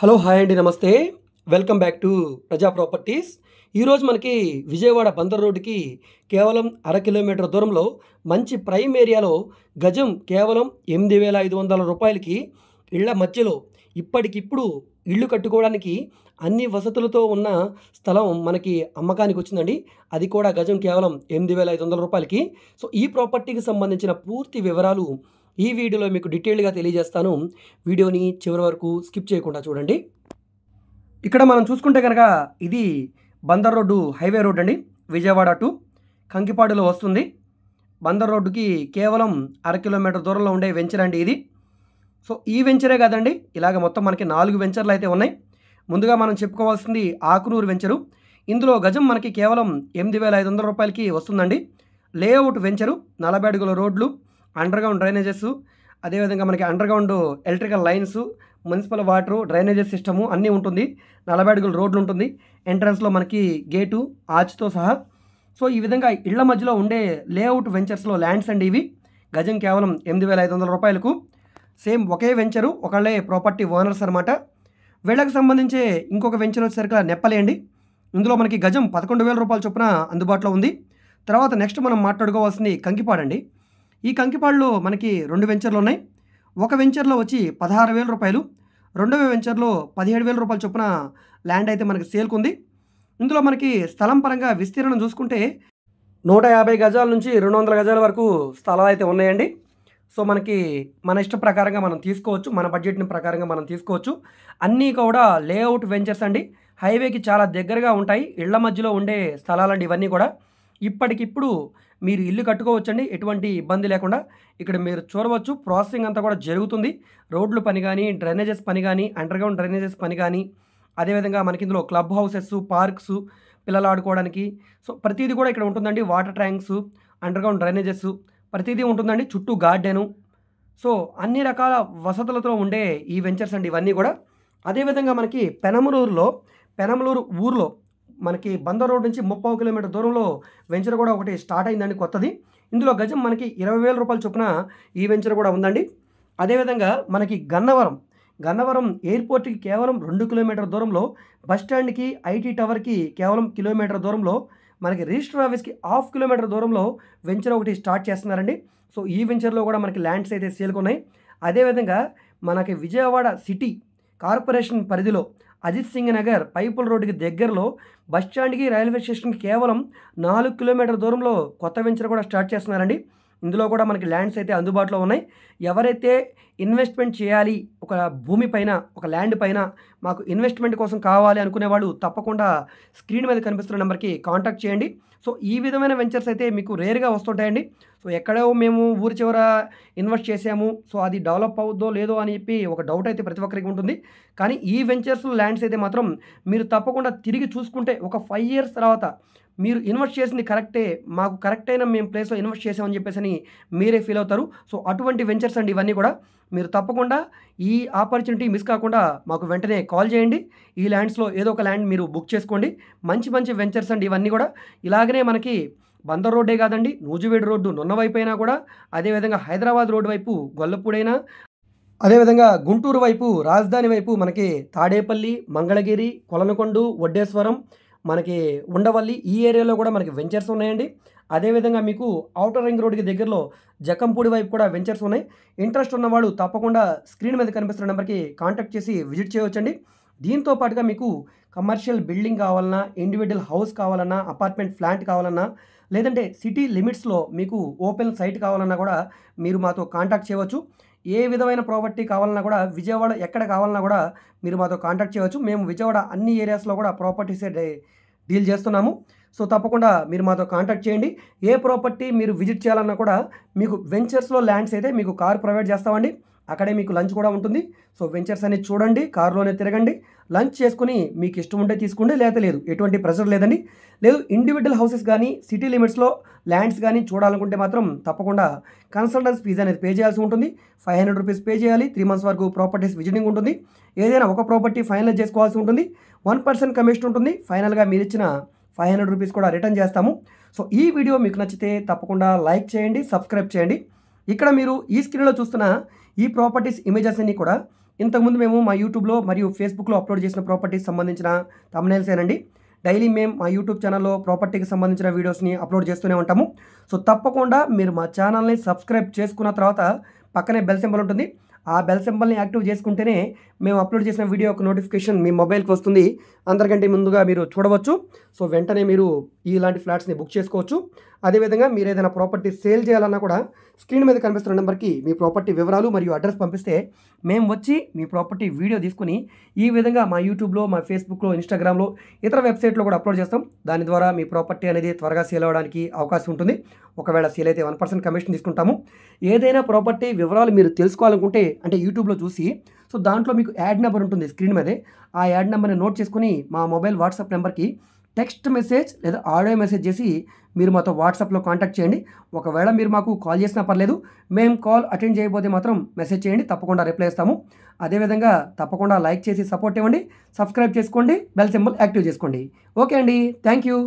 hello hi అండి నమస్తే welcome back to Praja properties ఈరోజు మనకి విజయవాడ బందర్ రోడ్డుకి కేవలం అర కిలోమీటర్ దూరంలో మంచి ప్రైమ్ ఏరియాలో గజం కేవలం ఎనిమిది వేల ఐదు వందల రూపాయలకి ఇళ్ల మధ్యలో ఇప్పటికిప్పుడు ఇళ్ళు కట్టుకోవడానికి అన్ని వసతులతో ఉన్న స్థలం మనకి అమ్మకానికి వచ్చిందండి అది కూడా గజం కేవలం ఎనిమిది వేల ఐదు వందల రూపాయలకి సో ఈ ప్రాపర్టీకి సంబంధించిన పూర్తి వివరాలు ఈ వీడియోలో మీకు డీటెయిల్గా తెలియజేస్తాను వీడియోని చివరి వరకు స్కిప్ చేయకుండా చూడండి ఇక్కడ మనం చూసుకుంటే కనుక ఇది బందర్ రోడ్డు హైవే రోడ్ అండి విజయవాడ టు కంకిపాడులో వస్తుంది బందర్ రోడ్డుకి కేవలం అర కిలోమీటర్ దూరంలో ఉండే వెంచర్ అండి ఇది సో ఈ వెంచరే కాదండి ఇలాగ మొత్తం మనకి నాలుగు వెంచర్లు అయితే ఉన్నాయి ముందుగా మనం చెప్పుకోవాల్సింది ఆకునూరు వెంచరు ఇందులో గజం మనకి కేవలం ఎనిమిది వేల ఐదు వందల రూపాయలకి వస్తుందండి లేఅవుట్ వెంచరు నలభై అడుగుల రోడ్లు అండర్గ్రౌండ్ డ్రైనేజెస్ అదేవిధంగా మనకి underground electrical lines municipal water drainages system అన్నీ ఉంటుంది నలభై అడుగుల రోడ్లు ఉంటుంది ఎంట్రన్స్లో మనకి గేటు ఆచ్తో సహా సో ఈ విధంగా ఇళ్ల మధ్యలో ఉండే లేఅవుట్ వెంచర్స్లో ల్యాండ్స్ అండి ఇవి గజం కేవలం ఎనిమిది వేల ఐదు వందల రూపాయలకు సేమ్ ఒకే వెంచరు ఒకళ్ళే ప్రాపర్టీ ఓనర్స్ అనమాట వీళ్ళకి సంబంధించి ఇంకొక వెంచర్ వచ్చేసరికి నెప్పలే అండి ఇందులో మనకి గజం పదకొండు వేల రూపాయల చొప్పున అందుబాటులో ఉంది తర్వాత నెక్స్ట్ మనం మాట్లాడుకోవాల్సింది కంకిపాడండి ఈ కంకిపాడులో మనకి రెండు వెంచర్లు ఉన్నాయి ఒక వెంచర్లో వచ్చి పదహారు వేల రూపాయలు రెండవ వెంచర్లో పదిహేడు వేల రూపాయల చొప్పున ల్యాండ్ అయితే మనకి సేల్కు ఉంది ఇందులో మనకి స్థలం పరంగా విస్తీర్ణం చూసుకుంటే నూట యాభై గజాల నుంచి రెండు వందల గజాల వరకు స్థలాలు అయితే ఉన్నాయండి సో మనకి మన ఇష్ట ప్రకారంగా మనం తీసుకోవచ్చు మన బడ్జెట్ని ప్రకారంగా మనం తీసుకోవచ్చు అన్నీ కూడా లేఅవుట్ వెంచర్స్ అండి హైవేకి చాలా దగ్గరగా ఉంటాయి ఇళ్ల మధ్యలో ఉండే స్థలాలండి ఇవన్నీ కూడా ఇప్పటికిప్పుడు మీరు ఇల్లు కట్టుకోవచ్చండి ఎటువంటి ఇబ్బంది లేకుండా ఇక్కడ మీరు చూడవచ్చు ప్రాసెసింగ్ అంతా కూడా జరుగుతుంది రోడ్లు పని కానీ డ్రైనేజెస్ పని కానీ అండర్గ్రౌండ్ డ్రైనేజెస్ పని కానీ అదేవిధంగా మనకి ఇందులో క్లబ్ హౌసెస్ పార్క్స్ పిల్లలు ఆడుకోవడానికి సో ప్రతిదీ కూడా ఇక్కడ ఉంటుందండి వాటర్ ట్యాంక్స్ అండర్గ్రౌండ్ డ్రైనేజెస్ ప్రతిదీ ఉంటుందండి చుట్టూ గార్డెను సో అన్ని రకాల వసతులతో ఉండే ఈ వెంచర్స్ అండి ఇవన్నీ కూడా అదేవిధంగా మనకి పెనమలూరులో పెనమలూరు ఊర్లో మనకి బందర్ రోడ్ నుంచి ముప్పై కిలోమీటర్ దూరంలో వెంచర్ కూడా ఒకటి స్టార్ట్ అయిందండి కొత్తది ఇందులో గజం మనకి ఇరవై వేల రూపాయల చొప్పున ఈ వెంచర్ కూడా ఉందండి అదేవిధంగా మనకి గన్నవరం గన్నవరం ఎయిర్పోర్ట్కి కేవలం రెండు కిలోమీటర్ దూరంలో బస్టాండ్కి ఐటీ టవర్కి కేవలం కిలోమీటర్ దూరంలో మనకి రిజిస్టర్ ఆఫీస్కి హాఫ్ కిలోమీటర్ దూరంలో వెంచర్ ఒకటి స్టార్ట్ చేస్తున్నారండి సో ఈ వెంచర్లో కూడా మనకి ల్యాండ్స్ అయితే సేల్కొన్నాయి అదేవిధంగా మనకి విజయవాడ సిటీ కార్పొరేషన్ పరిధిలో అజిత్ సింగ్ నగర్ పైపుల్ రోడ్డుకి దగ్గరలో బస్టాండ్కి రైల్వే స్టేషన్కి కేవలం నాలుగు కిలోమీటర్ల దూరంలో కొత్త వెంచర్ కూడా స్టార్ట్ చేస్తున్నారండి ఇందులో కూడా మనకి ల్యాండ్స్ అయితే అందుబాటులో ఉన్నాయి ఎవరైతే ఇన్వెస్ట్మెంట్ చేయాలి ఒక భూమి పైన ఒక ల్యాండ్ పైన మాకు ఇన్వెస్ట్మెంట్ కోసం కావాలి అనుకునే వాళ్ళు తప్పకుండా స్క్రీన్ మీద కనిపిస్తున్న నెంబర్కి కాంటాక్ట్ చేయండి సో ఈ విధమైన వెంచర్స్ అయితే మీకు రేర్గా వస్తుంటాయండి సో ఎక్కడో మేము ఊరి చివర ఇన్వెస్ట్ చేసాము సో అది డెవలప్ అవుద్దో లేదో అని చెప్పి ఒక డౌట్ అయితే ప్రతి ఒక్కరికి ఉంటుంది కానీ ఈ వెంచర్స్ ల్యాండ్స్ అయితే మాత్రం మీరు తప్పకుండా తిరిగి చూసుకుంటే ఒక ఫైవ్ ఇయర్స్ తర్వాత మీరు ఇన్వెస్ట్ చేసింది కరెక్టే మాకు కరెక్ట్ అయిన మేము ప్లేస్లో ఇన్వెస్ట్ చేసామని చెప్పేసి అని మీరే ఫీల్ అవుతారు సో అటువంటి వెంచర్స్ అండి ఇవన్నీ కూడా మీరు తప్పకుండా ఈ ఆపర్చునిటీ మిస్ కాకుండా మాకు వెంటనే కాల్ చేయండి ఈ ల్యాండ్స్లో ఏదో ఒక ల్యాండ్ మీరు బుక్ చేసుకోండి మంచి మంచి వెంచర్స్ అండి ఇవన్నీ కూడా ఇలాగనే మనకి బందర్ రోడ్డే కాదండి నూజువేడు రోడ్డు వైపు అయినా కూడా అదేవిధంగా హైదరాబాద్ రోడ్డు వైపు గొల్లపూడైనా అదేవిధంగా గుంటూరు వైపు రాజధాని వైపు మనకి తాడేపల్లి మంగళగిరి కొలనకొండు వడ్డేశ్వరం మనకి ఉండవల్లి ఈ ఏరియాలో కూడా మనకి వెంచర్స్ ఉన్నాయండి అదేవిధంగా మీకు అవుటర్ రింగ్ రోడ్కి దగ్గరలో జకంపూడి వైపు కూడా వెంచర్స్ ఉన్నాయి ఇంట్రెస్ట్ ఉన్నవాడు తప్పకుండా స్క్రీన్ మీద కనిపిస్తున్న నెంబర్కి కాంటాక్ట్ చేసి విజిట్ చేయవచ్చండి దీంతో పాటుగా మీకు కమర్షియల్ బిల్డింగ్ కావాలన్నా ఇండివిజువల్ హౌస్ కావాలన్నా అపార్ట్మెంట్ ఫ్లాట్ కావాలన్నా లేదంటే సిటీ లిమిట్స్లో మీకు ఓపెన్ సైట్ కావాలన్నా కూడా మీరు మాతో కాంటాక్ట్ చేయవచ్చు ఏ విధమైన ప్రాపర్టీ కావాలన్నా కూడా విజయవాడ ఎక్కడ కావాలన్నా కూడా మీరు మాతో కాంటాక్ట్ చేయవచ్చు మేము విజయవాడ అన్ని ఏరియాస్లో కూడా ప్రాపర్టీసే డీల్ చేస్తున్నాము సో తప్పకుండా మీరు మాతో కాంటాక్ట్ చేయండి ఏ ప్రాపర్టీ మీరు విజిట్ చేయాలన్నా కూడా మీకు వెంచర్స్లో ల్యాండ్స్ అయితే మీకు కార్ ప్రొవైడ్ చేస్తామండి అక్కడే మీకు లంచ్ కూడా ఉంటుంది సో వెంచర్స్ అనేది చూడండి కారులోనే తిరగండి లంచ్ చేసుకుని మీకు ఇష్టం ఉంటే తీసుకోండి లేకపోతే లేదు ఎటువంటి ప్రెషర్ లేదండి లేదు ఇండివిజువల్ హౌసెస్ కానీ సిటీ లిమిట్స్లో ల్యాండ్స్ కానీ చూడాలనుకుంటే మాత్రం తప్పకుండా కన్సల్టెన్స్ ఫీజు అనేది పే చేయాల్సి ఉంటుంది ఫైవ్ హండ్రెడ్ రూపీస్ పే చేయాలి త్రీ మంత్స్ వరకు ప్రాపర్టీస్ విజిటింగ్ ఉంటుంది ఏదైనా ఒక ప్రాపర్టీ ఫైనల్ చేసుకోవాల్సి ఉంటుంది వన్ పర్సెంట్ కమిషన్ ఉంటుంది ఫైనల్గా మీరు ఇచ్చిన ఫైవ్ హండ్రెడ్ రూపీస్ కూడా రిటర్న్ చేస్తాము సో ఈ వీడియో మీకు నచ్చితే తప్పకుండా లైక్ చేయండి సబ్స్క్రైబ్ చేయండి ఇక్కడ మీరు ఈ స్క్రీన్లో చూస్తున్న ఈ ప్రాపర్టీస్ ఇమేజెస్ అన్ని కూడా ఇంతకుముందు మేము మా యూట్యూబ్లో మరియు ఫేస్బుక్లో అప్లోడ్ చేసిన ప్రాపర్టీస్ సంబంధించిన తమ్నైల్స్ ఏనండి డైలీ మేము మా యూట్యూబ్ ఛానల్లో ప్రాపర్టీకి సంబంధించిన వీడియోస్ని అప్లోడ్ చేస్తూనే ఉంటాము సో తప్పకుండా మీరు మా ఛానల్ని సబ్స్క్రైబ్ చేసుకున్న తర్వాత పక్కనే బెల్ సింబల్ ఉంటుంది ఆ బెల్ సింబల్ని యాక్టివ్ చేసుకుంటేనే మేము అప్లోడ్ చేసిన వీడియో యొక్క నోటిఫికేషన్ మీ మొబైల్కి వస్తుంది అందరికంటే ముందుగా మీరు చూడవచ్చు సో వెంటనే మీరు ఇలాంటి ఫ్లాట్స్ని బుక్ చేసుకోవచ్చు అదేవిధంగా మీరు ఏదైనా ప్రాపర్టీ సేల్ చేయాలన్నా కూడా స్క్రీన్ మీద కనిపిస్తున్న నెంబర్కి మీ ప్రాపర్టీ వివరాలు మరియు అడ్రస్ పంపిస్తే మేము వచ్చి మీ ప్రాపర్టీ వీడియో తీసుకుని ఈ విధంగా మా యూట్యూబ్లో మా ఫేస్బుక్లో ఇన్స్టాగ్రామ్లో ఇతర వెబ్సైట్లో కూడా అప్లోడ్ చేస్తాం దాని ద్వారా మీ ప్రాపర్టీ అనేది త్వరగా సేల్ అవ్వడానికి అవకాశం ఉంటుంది ఒకవేళ సేల్ అయితే వన్ పర్సెంట్ కమిషన్ తీసుకుంటాము ఏదైనా ప్రాపర్టీ వివరాలు మీరు తెలుసుకోవాలనుకుంటే అంటే యూట్యూబ్లో చూసి సో దాంట్లో మీకు యాడ్ నెంబర్ ఉంటుంది స్క్రీన్ మీదే ఆ యాడ్ నెంబర్ని నోట్ చేసుకుని మా మొబైల్ వాట్సాప్ నెంబర్కి టెక్స్ట్ మెసేజ్ లేదా ఆడియో మెసేజ్ చేసి మీరు మాతో వాట్సాప్లో కాంటాక్ట్ చేయండి ఒకవేళ మీరు మాకు కాల్ చేసినా పర్లేదు మేము కాల్ అటెండ్ చేయకపోతే మాత్రం మెసేజ్ చేయండి తప్పకుండా రిప్లై ఇస్తాము అదేవిధంగా తప్పకుండా లైక్ చేసి సపోర్ట్ ఇవ్వండి సబ్స్క్రైబ్ చేసుకోండి బెల్ సింబల్ యాక్టివ్ చేసుకోండి ఓకే అండి థ్యాంక్ యూ